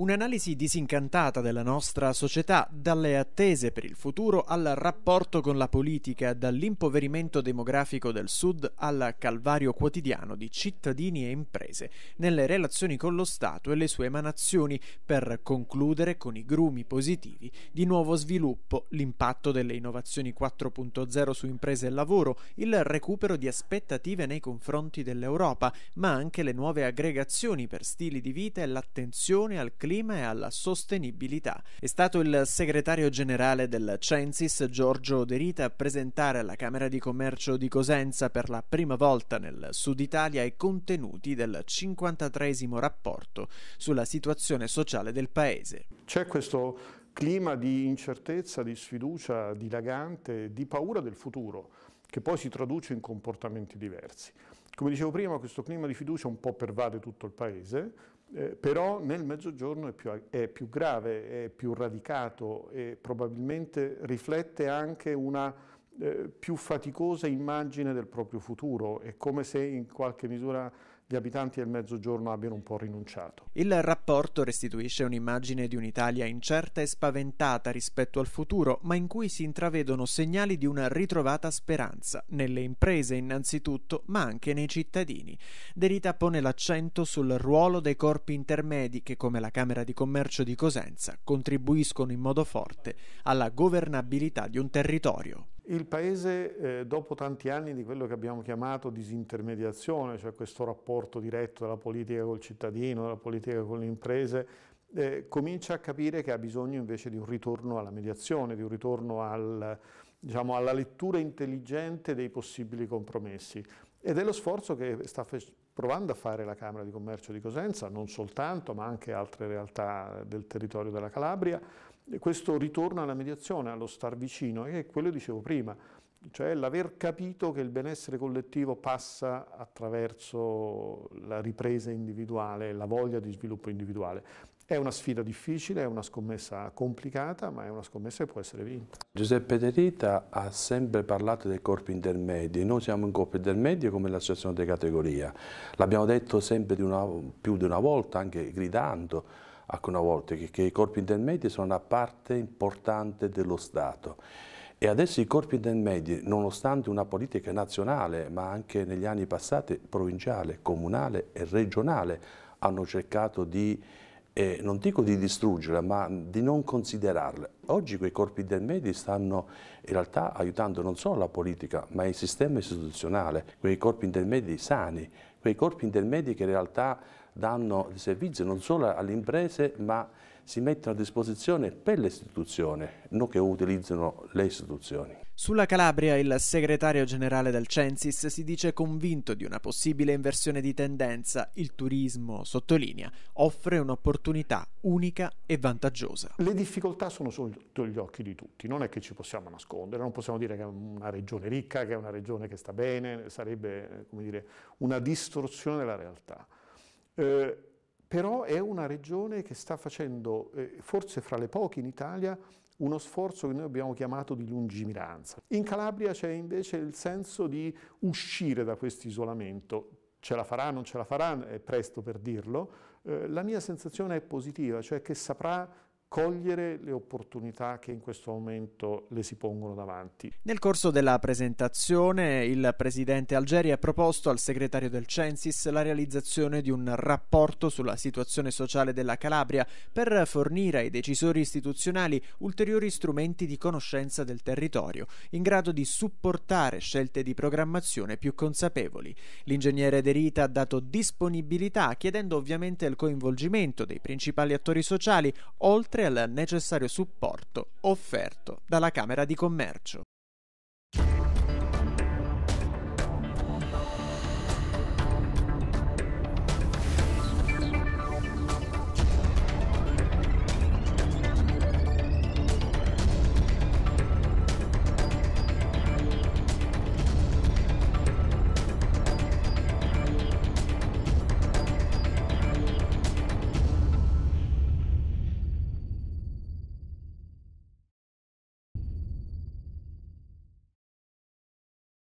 Un'analisi disincantata della nostra società, dalle attese per il futuro al rapporto con la politica, dall'impoverimento demografico del Sud al calvario quotidiano di cittadini e imprese, nelle relazioni con lo Stato e le sue emanazioni, per concludere con i grumi positivi di nuovo sviluppo, l'impatto delle innovazioni 4.0 su imprese e lavoro, il recupero di aspettative nei confronti dell'Europa, ma anche le nuove aggregazioni per stili di vita e l'attenzione al clima clima e alla sostenibilità. È stato il segretario generale del Censis, Giorgio Derita, a presentare alla Camera di Commercio di Cosenza per la prima volta nel Sud Italia i contenuti del 53 rapporto sulla situazione sociale del Paese. C'è questo clima di incertezza, di sfiducia dilagante, di paura del futuro, che poi si traduce in comportamenti diversi. Come dicevo prima, questo clima di fiducia un po' pervade tutto il Paese, eh, però nel mezzogiorno è più, è più, grave, è più radicato e probabilmente riflette anche una eh, più faticosa immagine del proprio futuro. È come se in qualche misura gli abitanti del Mezzogiorno abbiano un po' rinunciato. Il rapporto restituisce un'immagine di un'Italia incerta e spaventata rispetto al futuro, ma in cui si intravedono segnali di una ritrovata speranza, nelle imprese innanzitutto, ma anche nei cittadini. De pone l'accento sul ruolo dei corpi intermedi che, come la Camera di Commercio di Cosenza, contribuiscono in modo forte alla governabilità di un territorio. Il Paese, eh, dopo tanti anni di quello che abbiamo chiamato disintermediazione, cioè questo rapporto diretto della politica col cittadino, della politica con le imprese, eh, comincia a capire che ha bisogno invece di un ritorno alla mediazione, di un ritorno al, diciamo, alla lettura intelligente dei possibili compromessi. Ed è lo sforzo che sta facendo provando a fare la Camera di Commercio di Cosenza, non soltanto, ma anche altre realtà del territorio della Calabria, questo ritorno alla mediazione, allo star vicino, è quello che dicevo prima, cioè l'aver capito che il benessere collettivo passa attraverso la ripresa individuale, la voglia di sviluppo individuale. È una sfida difficile, è una scommessa complicata, ma è una scommessa che può essere vinta. Giuseppe De Rita ha sempre parlato dei corpi intermedi, noi siamo un corpo intermedio come l'associazione di categoria, l'abbiamo detto sempre di una, più di una volta, anche gridando alcune volte, che, che i corpi intermedi sono una parte importante dello Stato. E adesso i corpi intermedi, nonostante una politica nazionale, ma anche negli anni passati provinciale, comunale e regionale, hanno cercato di, eh, non dico di distruggere, ma di non considerarle. Oggi quei corpi intermedi stanno in realtà aiutando non solo la politica, ma il sistema istituzionale, quei corpi intermedi sani, quei corpi intermedi che in realtà danno servizi non solo alle imprese, ma si mettono a disposizione per l'istituzione, non che utilizzano le istituzioni. Sulla Calabria il segretario generale del Censis si dice convinto di una possibile inversione di tendenza. Il turismo, sottolinea, offre un'opportunità unica e vantaggiosa. Le difficoltà sono sotto gli occhi di tutti, non è che ci possiamo nascondere, non possiamo dire che è una regione ricca, che è una regione che sta bene, sarebbe dire, una distorsione della realtà. Eh, però è una regione che sta facendo, eh, forse fra le poche in Italia, uno sforzo che noi abbiamo chiamato di lungimiranza. In Calabria c'è invece il senso di uscire da questo isolamento. Ce la farà, non ce la farà, è presto per dirlo. Eh, la mia sensazione è positiva, cioè che saprà cogliere le opportunità che in questo momento le si pongono davanti. Nel corso della presentazione il presidente Algeri ha proposto al segretario del Censis la realizzazione di un rapporto sulla situazione sociale della Calabria per fornire ai decisori istituzionali ulteriori strumenti di conoscenza del territorio, in grado di supportare scelte di programmazione più consapevoli. L'ingegnere De Rita ha dato disponibilità chiedendo ovviamente il coinvolgimento dei principali attori sociali, oltre oltre al necessario supporto offerto dalla Camera di Commercio.